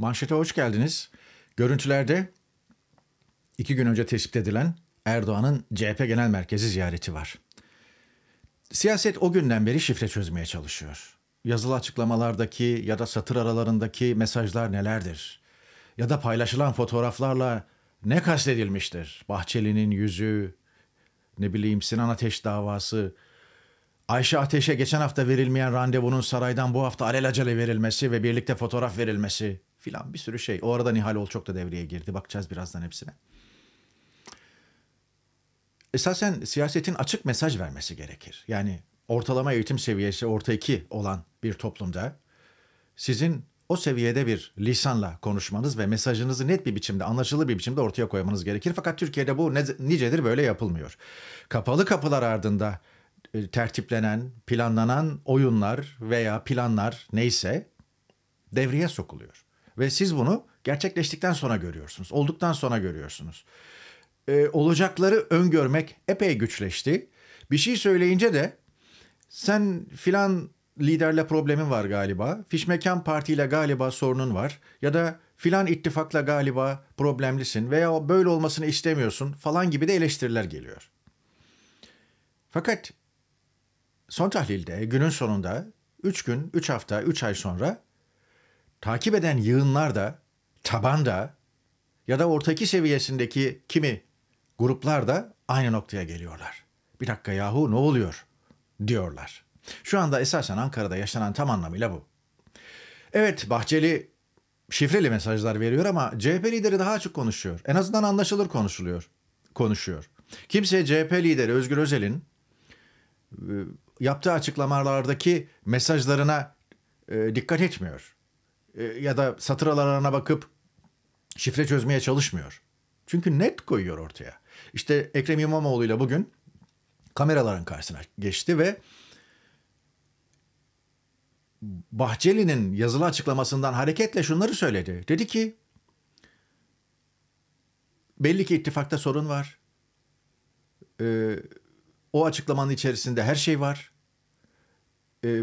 Manşete hoş geldiniz. Görüntülerde iki gün önce tespit edilen Erdoğan'ın CHP Genel Merkezi ziyareti var. Siyaset o günden beri şifre çözmeye çalışıyor. Yazılı açıklamalardaki ya da satır aralarındaki mesajlar nelerdir? Ya da paylaşılan fotoğraflarla ne kastedilmiştir? Bahçeli'nin yüzü, ne bileyim Sinan Ateş davası, Ayşe Ateş'e geçen hafta verilmeyen randevunun saraydan bu hafta alelacele verilmesi ve birlikte fotoğraf verilmesi filan bir sürü şey. O arada Nihal Ol çok da devreye girdi. Bakacağız birazdan hepsine. Esasen siyasetin açık mesaj vermesi gerekir. Yani ortalama eğitim seviyesi orta iki olan bir toplumda sizin o seviyede bir lisanla konuşmanız ve mesajınızı net bir biçimde, anlaşılır bir biçimde ortaya koymanız gerekir. Fakat Türkiye'de bu nicedir böyle yapılmıyor. Kapalı kapılar ardında e, tertiplenen, planlanan oyunlar veya planlar neyse devreye sokuluyor. Ve siz bunu gerçekleştikten sonra görüyorsunuz. Olduktan sonra görüyorsunuz. Ee, olacakları öngörmek epey güçleşti. Bir şey söyleyince de sen filan liderle problemin var galiba. Fişmekan partiyle galiba sorunun var. Ya da filan ittifakla galiba problemlisin veya böyle olmasını istemiyorsun falan gibi de eleştiriler geliyor. Fakat son tahlilde günün sonunda 3 gün, 3 hafta, 3 ay sonra takip eden yığınlar da, taban da ya da ortaki seviyesindeki kimi gruplar da aynı noktaya geliyorlar. Bir dakika yahu ne oluyor diyorlar. Şu anda esasen Ankara'da yaşanan tam anlamıyla bu. Evet Bahçeli şifreli mesajlar veriyor ama CHP lideri daha açık konuşuyor. En azından anlaşılır konuşuluyor. Konuşuyor. Kimse CHP lideri Özgür Özel'in e, yaptığı açıklamalardaki mesajlarına e, dikkat etmiyor. E, ya da satır aralarına bakıp şifre çözmeye çalışmıyor. Çünkü net koyuyor ortaya. İşte Ekrem İmamoğlu ile bugün kameraların karşısına geçti ve Bahçeli'nin yazılı açıklamasından hareketle şunları söyledi. Dedi ki belli ki ittifakta sorun var. Ee, o açıklamanın içerisinde her şey var. Ee,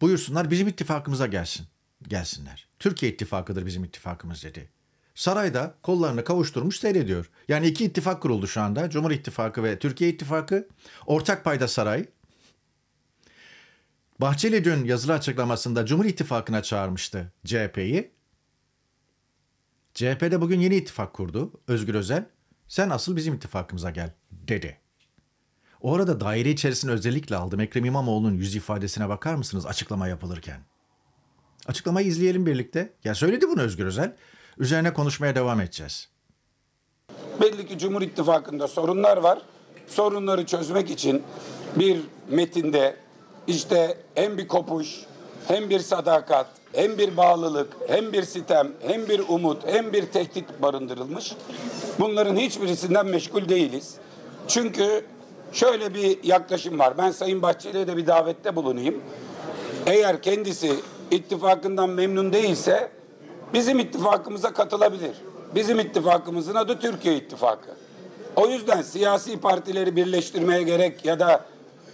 buyursunlar bizim ittifakımıza gelsin gelsinler. Türkiye ittifakıdır bizim ittifakımız dedi. Sarayda kollarını kavuşturmuş seyrediyor. Yani iki ittifak kuruldu şu anda. Cumhur İttifakı ve Türkiye İttifakı. Ortak payda saray. Bahçeli dün yazılı açıklamasında Cumhur İttifakı'na çağırmıştı CHP'yi. CHP de bugün yeni ittifak kurdu Özgür Özel. Sen asıl bizim ittifakımıza gel dedi. O arada daire içerisinde özellikle aldım. Ekrem İmamoğlu'nun yüz ifadesine bakar mısınız açıklama yapılırken? Açıklamayı izleyelim birlikte. Ya söyledi bunu Özgür Özel. Üzerine konuşmaya devam edeceğiz. Belli ki Cumhur İttifakı'nda sorunlar var. Sorunları çözmek için bir metinde işte hem bir kopuş, hem bir sadakat, hem bir bağlılık, hem bir sitem, hem bir umut, hem bir tehdit barındırılmış. Bunların hiçbirisinden meşgul değiliz. Çünkü şöyle bir yaklaşım var. Ben Sayın Bahçeli'ye de bir davette bulunayım. Eğer kendisi ittifakından memnun değilse bizim ittifakımıza katılabilir. Bizim ittifakımızın adı Türkiye İttifakı. O yüzden siyasi partileri birleştirmeye gerek ya da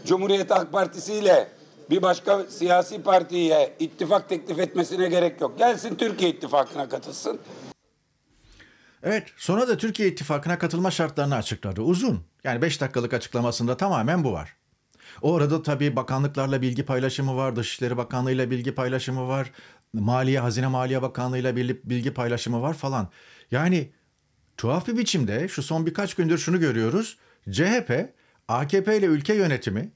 Cumhuriyet Halk Partisi ile bir başka siyasi partiye ittifak teklif etmesine gerek yok. Gelsin Türkiye İttifakı'na katılsın. Evet sonra da Türkiye İttifakı'na katılma şartlarını açıkladı. Uzun yani 5 dakikalık açıklamasında tamamen bu var. O arada tabii bakanlıklarla bilgi paylaşımı var, Dışişleri Bakanlığı'yla bilgi paylaşımı var, Maliye, Hazine Maliye Bakanlığı'yla bilgi paylaşımı var falan. Yani tuhaf bir biçimde şu son birkaç gündür şunu görüyoruz. CHP, AKP ile ülke yönetimi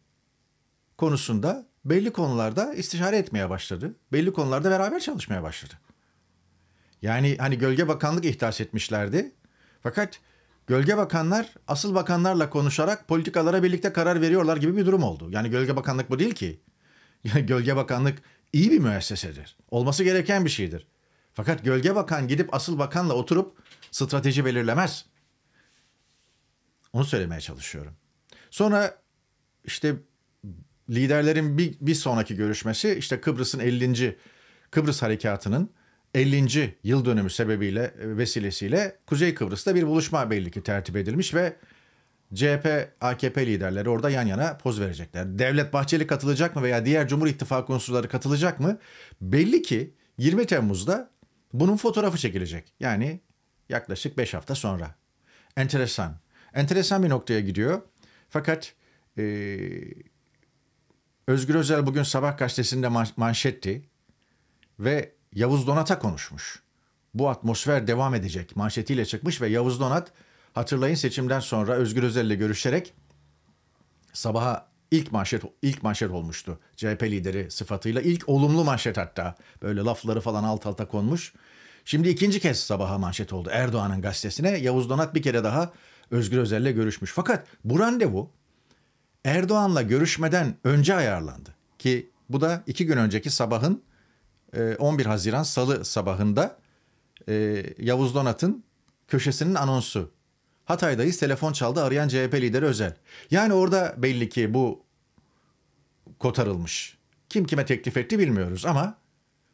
konusunda belli konularda istişare etmeye başladı. Belli konularda beraber çalışmaya başladı. Yani hani gölge bakanlık ihdas etmişlerdi. Fakat gölge bakanlar asıl bakanlarla konuşarak politikalara birlikte karar veriyorlar gibi bir durum oldu. Yani gölge bakanlık bu değil ki. gölge bakanlık iyi bir müessesedir. Olması gereken bir şeydir. Fakat gölge bakan gidip asıl bakanla oturup strateji belirlemez. Onu söylemeye çalışıyorum. Sonra işte liderlerin bir, bir sonraki görüşmesi işte Kıbrıs'ın 50. Kıbrıs Harekatı'nın 50. yıl dönümü sebebiyle e, vesilesiyle Kuzey Kıbrıs'ta bir buluşma belli ki tertip edilmiş ve CHP, AKP liderleri orada yan yana poz verecekler. Devlet Bahçeli katılacak mı veya diğer Cumhur İttifakı unsurları katılacak mı? Belli ki 20 Temmuz'da bunun fotoğrafı çekilecek. Yani yaklaşık 5 hafta sonra. Enteresan. Enteresan bir noktaya gidiyor. Fakat e, Özgür Özel bugün sabah gazetesinde manşetti ve Yavuz Donat'a konuşmuş. Bu atmosfer devam edecek manşetiyle çıkmış ve Yavuz Donat hatırlayın seçimden sonra Özgür Özel'le görüşerek sabaha ilk manşet ilk manşet olmuştu. CHP lideri sıfatıyla ilk olumlu manşet hatta. Böyle lafları falan alt alta konmuş. Şimdi ikinci kez sabaha manşet oldu Erdoğan'ın gazetesine. Yavuz Donat bir kere daha Özgür Özel'le görüşmüş. Fakat bu randevu Erdoğan'la görüşmeden önce ayarlandı. Ki bu da iki gün önceki sabahın 11 ee, Haziran Salı sabahında e, Yavuz Donat'ın köşesinin anonsu. Hatay'dayız telefon çaldı arayan CHP lideri Özel. Yani orada belli ki bu kotarılmış. Kim kime teklif etti bilmiyoruz ama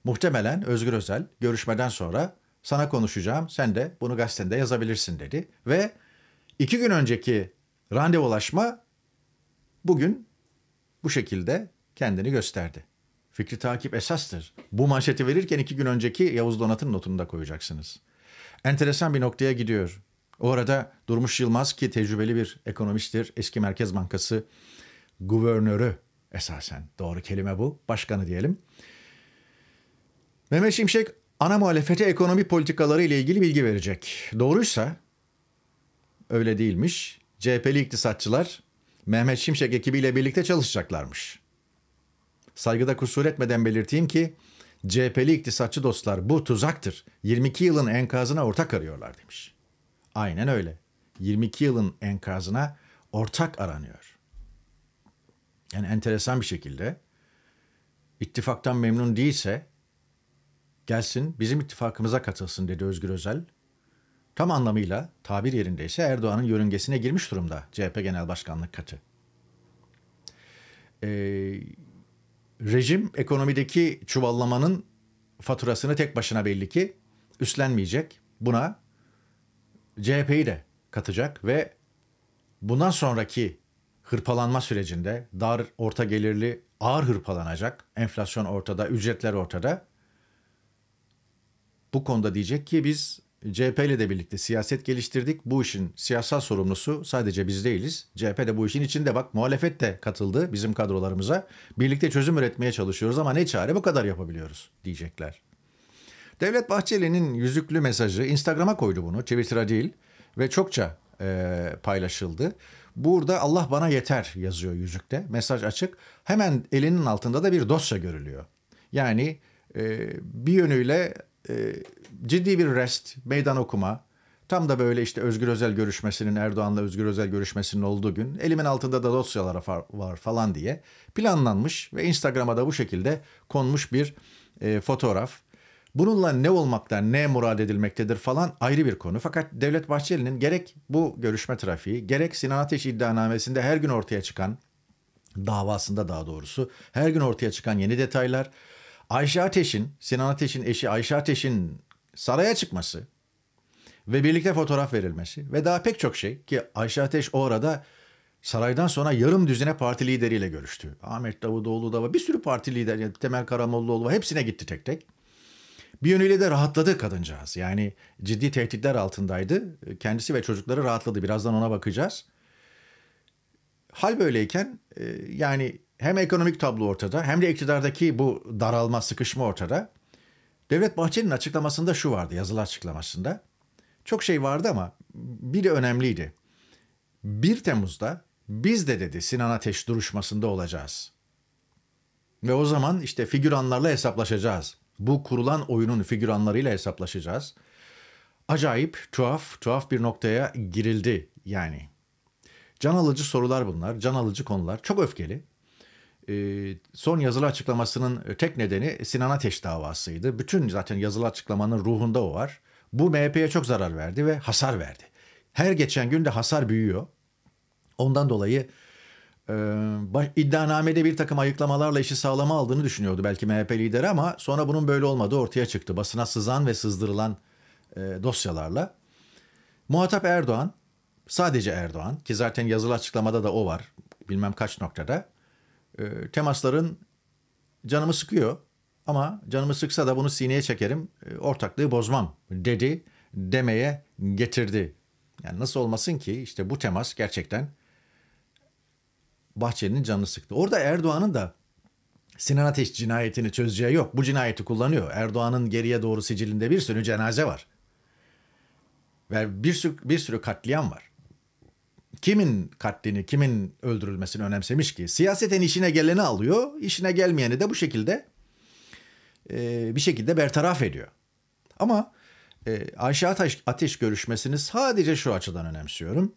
muhtemelen Özgür Özel görüşmeden sonra sana konuşacağım sen de bunu gazetende yazabilirsin dedi. Ve iki gün önceki randevulaşma bugün bu şekilde kendini gösterdi. Fikri takip esastır. Bu manşeti verirken iki gün önceki Yavuz Donat'ın notunu da koyacaksınız. Enteresan bir noktaya gidiyor. O arada Durmuş Yılmaz ki tecrübeli bir ekonomisttir, eski Merkez Bankası guvernörü esasen doğru kelime bu, başkanı diyelim. Mehmet Şimşek ana muhalefete ekonomi politikaları ile ilgili bilgi verecek. Doğruysa öyle değilmiş. CHP'li iktisatçılar Mehmet Şimşek ekibiyle birlikte çalışacaklarmış. Saygıda kusur etmeden belirteyim ki CHP'li iktisatçı dostlar bu tuzaktır. 22 yılın enkazına ortak arıyorlar demiş. Aynen öyle. 22 yılın enkazına ortak aranıyor. Yani enteresan bir şekilde ittifaktan memnun değilse gelsin bizim ittifakımıza katılsın dedi Özgür Özel. Tam anlamıyla tabir yerindeyse Erdoğan'ın yörüngesine girmiş durumda CHP Genel Başkanlık katı. Eee rejim ekonomideki çuvallamanın faturasını tek başına belli ki üstlenmeyecek. Buna CHP'yi de katacak ve bundan sonraki hırpalanma sürecinde dar orta gelirli ağır hırpalanacak. Enflasyon ortada, ücretler ortada. Bu konuda diyecek ki biz CHP ile de birlikte siyaset geliştirdik. Bu işin siyasal sorumlusu sadece biz değiliz. CHP de bu işin içinde bak muhalefet de katıldı bizim kadrolarımıza. Birlikte çözüm üretmeye çalışıyoruz ama ne çare bu kadar yapabiliyoruz diyecekler. Devlet Bahçeli'nin yüzüklü mesajı Instagram'a koydu bunu. Twitter'a değil ve çokça e, paylaşıldı. Burada Allah bana yeter yazıyor yüzükte. Mesaj açık. Hemen elinin altında da bir dosya görülüyor. Yani e, bir yönüyle e, ciddi bir rest, meydan okuma, tam da böyle işte Özgür Özel görüşmesinin, Erdoğan'la Özgür Özel görüşmesinin olduğu gün elimin altında da dosyalar var falan diye planlanmış ve Instagram'a da bu şekilde konmuş bir e, fotoğraf. Bununla ne olmakta, ne murad edilmektedir falan ayrı bir konu. Fakat Devlet Bahçeli'nin gerek bu görüşme trafiği, gerek Sinan Ateş iddianamesinde her gün ortaya çıkan davasında daha doğrusu her gün ortaya çıkan yeni detaylar, Ayşe Ateş'in, Sinan Ateş'in eşi Ayşe Ateş'in saraya çıkması ve birlikte fotoğraf verilmesi ve daha pek çok şey ki Ayşe Ateş o arada saraydan sonra yarım düzine parti lideriyle görüştü. Ahmet Davutoğlu da bir sürü parti lideri, Temel Karamollaoğlu var hepsine gitti tek tek. Bir yönüyle de rahatladı kadıncağız. Yani ciddi tehditler altındaydı. Kendisi ve çocukları rahatladı. Birazdan ona bakacağız. Hal böyleyken e, yani hem ekonomik tablo ortada hem de iktidardaki bu daralma, sıkışma ortada. Devlet Bahçeli'nin açıklamasında şu vardı, yazılı açıklamasında. Çok şey vardı ama biri önemliydi. 1 Temmuz'da biz de dedi Sinan Ateş duruşmasında olacağız. Ve o zaman işte figüranlarla hesaplaşacağız. Bu kurulan oyunun figüranlarıyla hesaplaşacağız. Acayip, tuhaf, tuhaf bir noktaya girildi yani. Can alıcı sorular bunlar, can alıcı konular. Çok öfkeli. E, son yazılı açıklamasının e, tek nedeni Sinan Ateş davasıydı. Bütün zaten yazılı açıklamanın ruhunda o var. Bu MHP'ye çok zarar verdi ve hasar verdi. Her geçen gün de hasar büyüyor. Ondan dolayı e, iddianamede bir takım ayıklamalarla işi sağlama aldığını düşünüyordu belki MHP lideri ama sonra bunun böyle olmadığı ortaya çıktı. Basına sızan ve sızdırılan e, dosyalarla. Muhatap Erdoğan, sadece Erdoğan ki zaten yazılı açıklamada da o var bilmem kaç noktada e, temasların canımı sıkıyor ama canımı sıksa da bunu sineye çekerim, e, ortaklığı bozmam dedi demeye getirdi. Yani nasıl olmasın ki işte bu temas gerçekten Bahçeli'nin canını sıktı. Orada Erdoğan'ın da Sinan Ateş cinayetini çözeceği yok. Bu cinayeti kullanıyor. Erdoğan'ın geriye doğru sicilinde bir sürü cenaze var. Ve bir sürü, bir sürü katliam var kimin katlini, kimin öldürülmesini önemsemiş ki? Siyaseten işine geleni alıyor, işine gelmeyeni de bu şekilde e, bir şekilde bertaraf ediyor. Ama e, Ayşe Ateş, Ateş görüşmesini sadece şu açıdan önemsiyorum.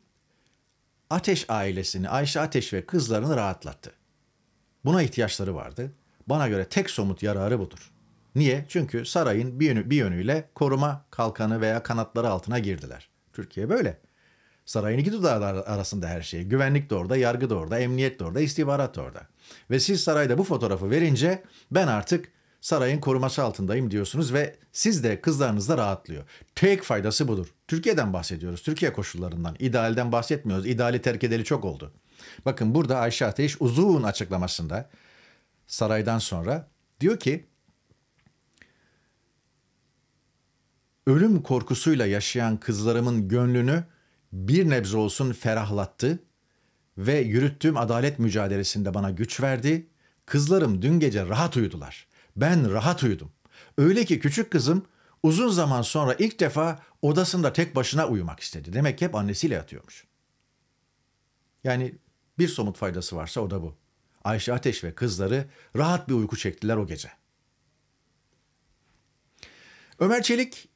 Ateş ailesini, Ayşe Ateş ve kızlarını rahatlattı. Buna ihtiyaçları vardı. Bana göre tek somut yararı budur. Niye? Çünkü sarayın bir, yönü, bir yönüyle koruma kalkanı veya kanatları altına girdiler. Türkiye böyle. Sarayın iki dudağı arasında her şey. Güvenlik de orada, yargı da orada, emniyet de orada, istihbarat da orada. Ve siz sarayda bu fotoğrafı verince ben artık sarayın koruması altındayım diyorsunuz ve siz de kızlarınız da rahatlıyor. Tek faydası budur. Türkiye'den bahsediyoruz. Türkiye koşullarından. idealden bahsetmiyoruz. İdeali terk edeli çok oldu. Bakın burada Ayşe Ateş uzun açıklamasında saraydan sonra diyor ki ölüm korkusuyla yaşayan kızlarımın gönlünü bir nebze olsun ferahlattı ve yürüttüğüm adalet mücadelesinde bana güç verdi. Kızlarım dün gece rahat uyudular. Ben rahat uyudum. Öyle ki küçük kızım uzun zaman sonra ilk defa odasında tek başına uyumak istedi. Demek ki hep annesiyle yatıyormuş. Yani bir somut faydası varsa o da bu. Ayşe Ateş ve kızları rahat bir uyku çektiler o gece. Ömer Çelik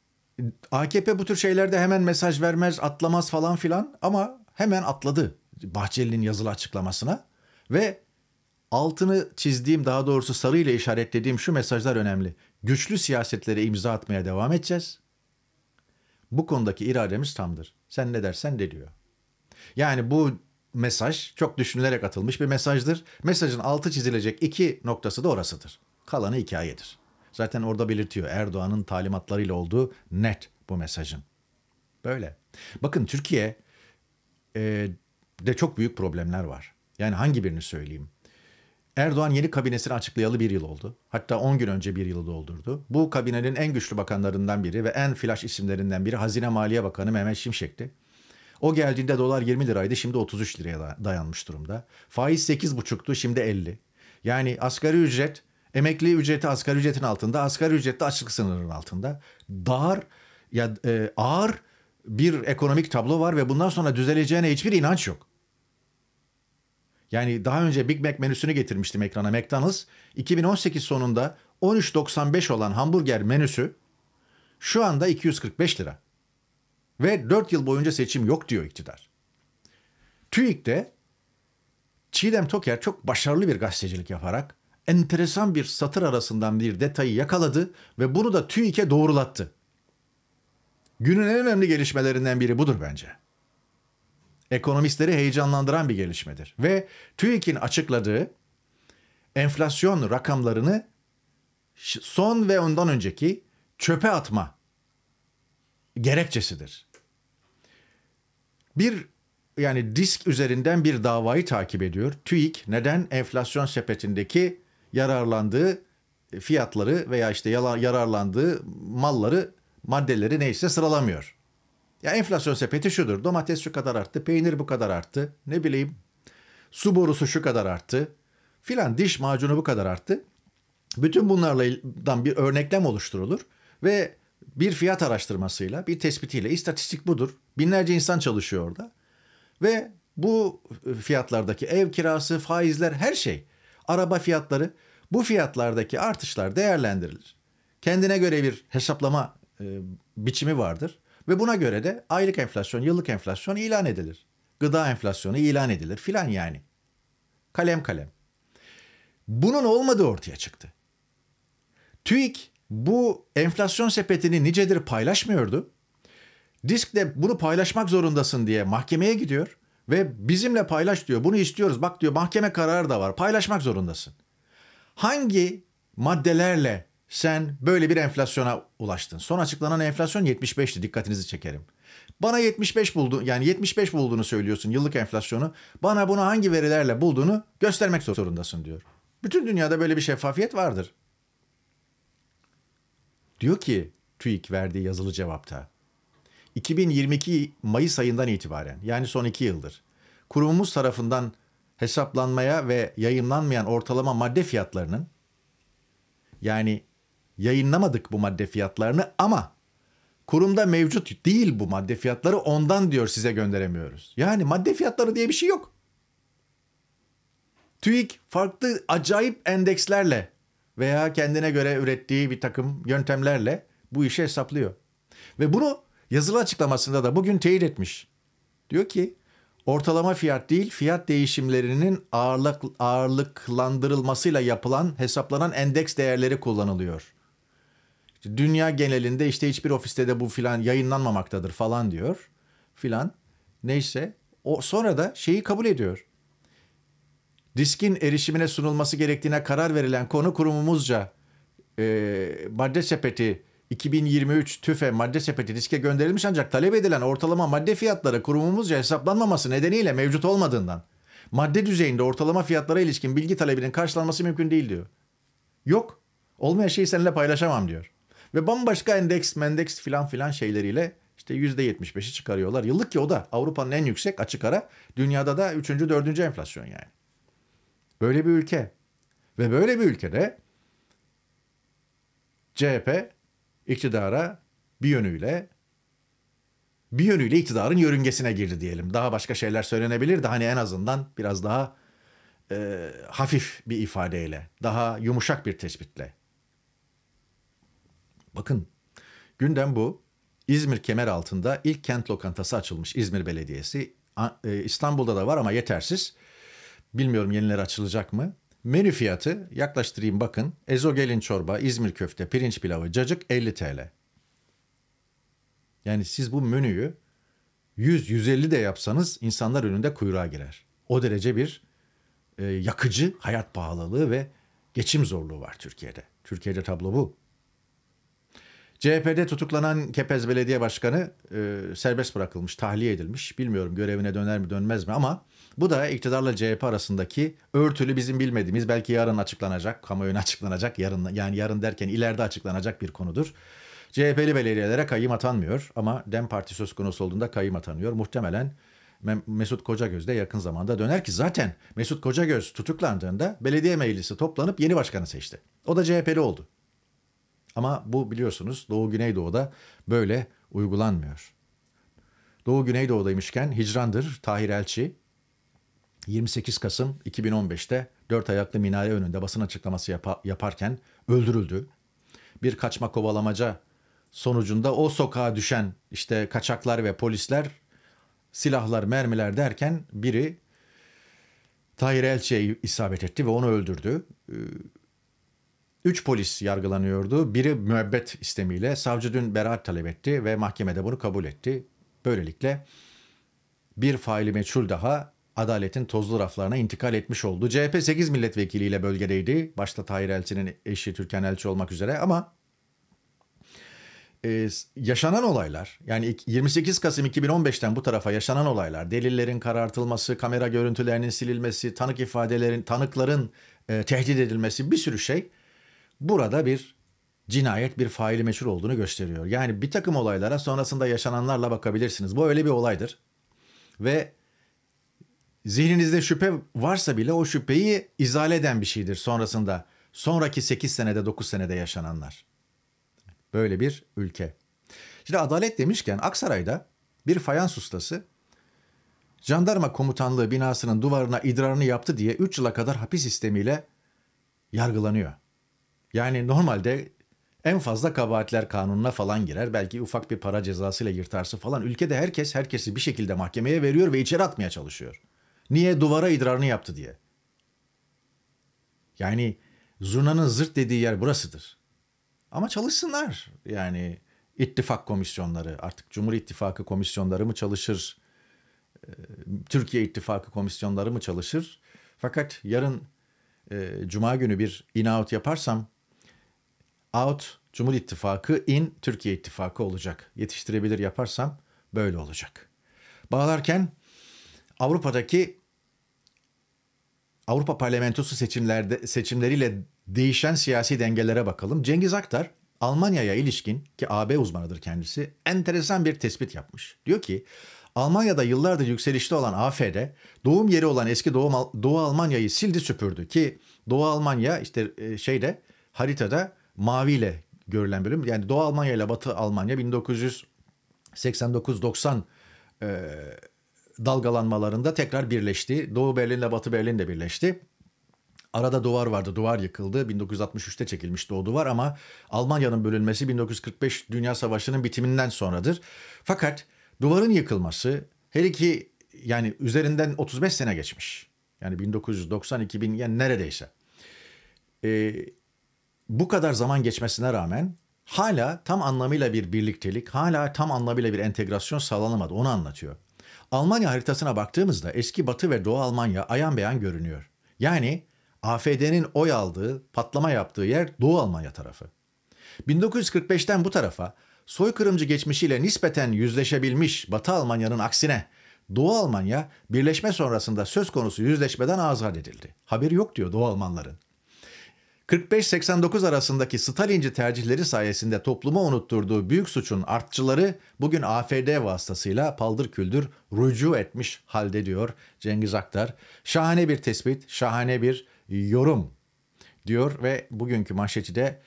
AKP bu tür şeylerde hemen mesaj vermez, atlamaz falan filan ama hemen atladı Bahçeli'nin yazılı açıklamasına ve altını çizdiğim daha doğrusu sarıyla işaretlediğim şu mesajlar önemli. Güçlü siyasetlere imza atmaya devam edeceğiz. Bu konudaki irademiz tamdır. Sen ne dersen de diyor. Yani bu mesaj çok düşünülerek atılmış bir mesajdır. Mesajın altı çizilecek iki noktası da orasıdır. Kalanı hikayedir. Zaten orada belirtiyor Erdoğan'ın talimatlarıyla olduğu net bu mesajın. Böyle. Bakın Türkiye e, de çok büyük problemler var. Yani hangi birini söyleyeyim? Erdoğan yeni kabinesini açıklayalı bir yıl oldu. Hatta 10 gün önce bir yılı doldurdu. Bu kabinenin en güçlü bakanlarından biri ve en flash isimlerinden biri Hazine Maliye Bakanı Mehmet Şimşek'ti. O geldiğinde dolar 20 liraydı şimdi 33 liraya dayanmış durumda. Faiz 8,5'tu şimdi 50. Yani asgari ücret Emekli ücreti asgari ücretin altında, asgari ücretli açlık sınırının altında. Dar ya e, ağır bir ekonomik tablo var ve bundan sonra düzeleceğine hiçbir inanç yok. Yani daha önce Big Mac menüsünü getirmiştim ekrana McDonald's. 2018 sonunda 13.95 olan hamburger menüsü şu anda 245 lira. Ve 4 yıl boyunca seçim yok diyor iktidar. TÜİK'te Çiğdem Toker çok başarılı bir gazetecilik yaparak enteresan bir satır arasından bir detayı yakaladı ve bunu da TÜİK'e doğrulattı. Günün en önemli gelişmelerinden biri budur bence. Ekonomistleri heyecanlandıran bir gelişmedir ve TÜİK'in açıkladığı enflasyon rakamlarını son ve ondan önceki çöpe atma gerekçesidir. Bir yani disk üzerinden bir davayı takip ediyor. TÜİK neden enflasyon sepetindeki yararlandığı e, fiyatları veya işte yararlandığı malları, maddeleri neyse sıralamıyor. Ya enflasyon sepeti şudur. Domates şu kadar arttı, peynir bu kadar arttı. Ne bileyim su borusu şu kadar arttı. Filan diş macunu bu kadar arttı. Bütün bunlardan bir örneklem oluşturulur ve bir fiyat araştırmasıyla, bir tespitiyle, istatistik budur. Binlerce insan çalışıyor orada. Ve bu e, fiyatlardaki ev kirası, faizler, her şey araba fiyatları bu fiyatlardaki artışlar değerlendirilir. Kendine göre bir hesaplama e, biçimi vardır ve buna göre de aylık enflasyon, yıllık enflasyon ilan edilir. Gıda enflasyonu ilan edilir filan yani. Kalem kalem. Bunun olmadığı ortaya çıktı. TÜİK bu enflasyon sepetini nicedir paylaşmıyordu. Disk de bunu paylaşmak zorundasın diye mahkemeye gidiyor. Ve bizimle paylaş diyor. Bunu istiyoruz. Bak diyor mahkeme kararı da var. Paylaşmak zorundasın. Hangi maddelerle sen böyle bir enflasyona ulaştın? Son açıklanan enflasyon 75'ti. Dikkatinizi çekerim. Bana 75 buldu yani 75 bulduğunu söylüyorsun yıllık enflasyonu. Bana bunu hangi verilerle bulduğunu göstermek zorundasın diyor. Bütün dünyada böyle bir şeffafiyet vardır. Diyor ki TÜİK verdiği yazılı cevapta. 2022 Mayıs ayından itibaren yani son iki yıldır kurumumuz tarafından hesaplanmaya ve yayınlanmayan ortalama madde fiyatlarının yani yayınlamadık bu madde fiyatlarını ama kurumda mevcut değil bu madde fiyatları ondan diyor size gönderemiyoruz. Yani madde fiyatları diye bir şey yok. TÜİK farklı acayip endekslerle veya kendine göre ürettiği bir takım yöntemlerle bu işi hesaplıyor. Ve bunu Yazılı açıklamasında da bugün teyit etmiş. Diyor ki ortalama fiyat değil fiyat değişimlerinin ağırlık, ağırlıklandırılmasıyla yapılan hesaplanan endeks değerleri kullanılıyor. Dünya genelinde işte hiçbir ofiste de bu filan yayınlanmamaktadır falan diyor. Filan neyse o sonra da şeyi kabul ediyor. Riskin erişimine sunulması gerektiğine karar verilen konu kurumumuzca e, madde sepeti 2023 TÜFE madde sepeti diske gönderilmiş ancak talep edilen ortalama madde fiyatları kurumumuzca hesaplanmaması nedeniyle mevcut olmadığından madde düzeyinde ortalama fiyatlara ilişkin bilgi talebinin karşılanması mümkün değil diyor. Yok. Olmayan şeyi seninle paylaşamam diyor. Ve bambaşka endeks, mendeks filan filan şeyleriyle işte %75'i çıkarıyorlar. Yıllık ki o da Avrupa'nın en yüksek açık ara. Dünyada da 3. 4. enflasyon yani. Böyle bir ülke. Ve böyle bir ülkede CHP iktidara bir yönüyle bir yönüyle iktidarın yörüngesine girdi diyelim. Daha başka şeyler söylenebilir de hani en azından biraz daha e, hafif bir ifadeyle, daha yumuşak bir tespitle. Bakın gündem bu. İzmir kemer altında ilk kent lokantası açılmış İzmir Belediyesi. E, İstanbul'da da var ama yetersiz. Bilmiyorum yeniler açılacak mı? Menü fiyatı yaklaştırayım bakın. Ezogelin çorba, İzmir köfte, pirinç pilavı, cacık 50 TL. Yani siz bu menüyü 100-150 de yapsanız insanlar önünde kuyruğa girer. O derece bir e, yakıcı hayat pahalılığı ve geçim zorluğu var Türkiye'de. Türkiye'de tablo bu. CHP'de tutuklanan Kepez Belediye Başkanı e, serbest bırakılmış, tahliye edilmiş. Bilmiyorum görevine döner mi dönmez mi ama bu da iktidarla CHP arasındaki örtülü bizim bilmediğimiz belki yarın açıklanacak, kamuoyuna açıklanacak, yarın yani yarın derken ileride açıklanacak bir konudur. CHP'li belediyelere kayyım atanmıyor ama DEM Parti söz konusu olduğunda kayyım atanıyor. Muhtemelen Mesut Kocagöz de yakın zamanda döner ki zaten Mesut Kocagöz tutuklandığında belediye meclisi toplanıp yeni başkanı seçti. O da CHP'li oldu. Ama bu biliyorsunuz Doğu Güneydoğu'da böyle uygulanmıyor. Doğu Güneydoğu'daymışken Hicrandır Tahir Elçi 28 Kasım 2015'te dört ayaklı minare önünde basın açıklaması yap- yaparken öldürüldü. Bir kaçma kovalamaca sonucunda o sokağa düşen işte kaçaklar ve polisler silahlar mermiler derken biri Tahir Elçi'ye isabet etti ve onu öldürdü. Ee, 3 polis yargılanıyordu. Biri müebbet istemiyle savcı dün beraat talep etti ve mahkemede bunu kabul etti. Böylelikle bir faili meçhul daha adaletin tozlu raflarına intikal etmiş oldu. CHP 8 milletvekiliyle bölgedeydi. Başta Tahir Elçi'nin eşi Türkan Elçi olmak üzere ama e, yaşanan olaylar yani 28 Kasım 2015'ten bu tarafa yaşanan olaylar delillerin karartılması, kamera görüntülerinin silinmesi, tanık ifadelerin, tanıkların e, tehdit edilmesi bir sürü şey burada bir cinayet bir faili meşhur olduğunu gösteriyor. Yani bir takım olaylara sonrasında yaşananlarla bakabilirsiniz. Bu öyle bir olaydır. Ve zihninizde şüphe varsa bile o şüpheyi izale eden bir şeydir sonrasında. Sonraki 8 senede 9 senede yaşananlar. Böyle bir ülke. Şimdi adalet demişken Aksaray'da bir fayans ustası jandarma komutanlığı binasının duvarına idrarını yaptı diye 3 yıla kadar hapis sistemiyle yargılanıyor. Yani normalde en fazla kabahatler kanununa falan girer. Belki ufak bir para cezasıyla yırtarsa falan. Ülkede herkes herkesi bir şekilde mahkemeye veriyor ve içeri atmaya çalışıyor. Niye duvara idrarını yaptı diye. Yani zurnanın zırt dediği yer burasıdır. Ama çalışsınlar. Yani ittifak komisyonları artık Cumhur İttifakı komisyonları mı çalışır? E, Türkiye İttifakı komisyonları mı çalışır? Fakat yarın e, Cuma günü bir in-out yaparsam out Cumhur İttifakı, in Türkiye İttifakı olacak. Yetiştirebilir yaparsam böyle olacak. Bağlarken Avrupa'daki Avrupa Parlamentosu seçimlerde seçimleriyle değişen siyasi dengelere bakalım. Cengiz Aktar Almanya'ya ilişkin ki AB uzmanıdır kendisi enteresan bir tespit yapmış. Diyor ki Almanya'da yıllardır yükselişte olan AFD doğum yeri olan eski Doğu, Doğu Almanya'yı sildi süpürdü ki Doğu Almanya işte e, şeyde haritada maviyle görülen bölüm. Yani Doğu Almanya ile Batı Almanya 1989-90 e, dalgalanmalarında tekrar birleşti. Doğu Berlin ile Batı Berlin de birleşti. Arada duvar vardı, duvar yıkıldı. 1963'te çekilmişti o duvar ama Almanya'nın bölünmesi 1945 Dünya Savaşı'nın bitiminden sonradır. Fakat duvarın yıkılması her iki yani üzerinden 35 sene geçmiş. Yani 1990-2000 yani neredeyse. Ee, bu kadar zaman geçmesine rağmen hala tam anlamıyla bir birliktelik, hala tam anlamıyla bir entegrasyon sağlanamadı. Onu anlatıyor. Almanya haritasına baktığımızda eski Batı ve Doğu Almanya ayan beyan görünüyor. Yani AFD'nin oy aldığı, patlama yaptığı yer Doğu Almanya tarafı. 1945'ten bu tarafa soykırımcı geçmişiyle nispeten yüzleşebilmiş Batı Almanya'nın aksine Doğu Almanya birleşme sonrasında söz konusu yüzleşmeden azat edildi. Haberi yok diyor Doğu Almanların. 45-89 arasındaki Stalinci tercihleri sayesinde topluma unutturduğu büyük suçun artçıları bugün AFD vasıtasıyla paldır küldür rücu etmiş halde diyor Cengiz Aktar. Şahane bir tespit, şahane bir yorum diyor ve bugünkü manşeti de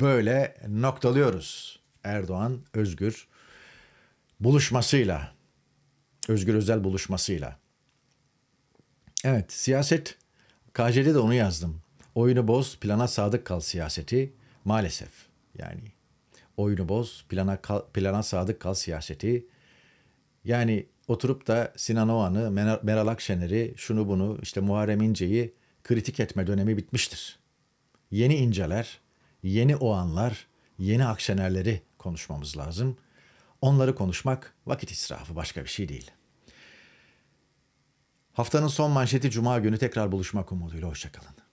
böyle noktalıyoruz. Erdoğan Özgür buluşmasıyla, Özgür Özel buluşmasıyla. Evet, siyaset KJ'de de onu yazdım. Oyunu boz, plana sadık kal siyaseti maalesef yani oyunu boz, plana kal, plana sadık kal siyaseti. Yani oturup da Sinan Oğan'ı, Meral Akşener'i, şunu bunu, işte Muharrem İnce'yi kritik etme dönemi bitmiştir. Yeni İnceler, yeni Oğanlar, yeni Akşener'leri konuşmamız lazım. Onları konuşmak vakit israfı başka bir şey değil. Haftanın son manşeti Cuma günü tekrar buluşmak umuduyla. Hoşçakalın.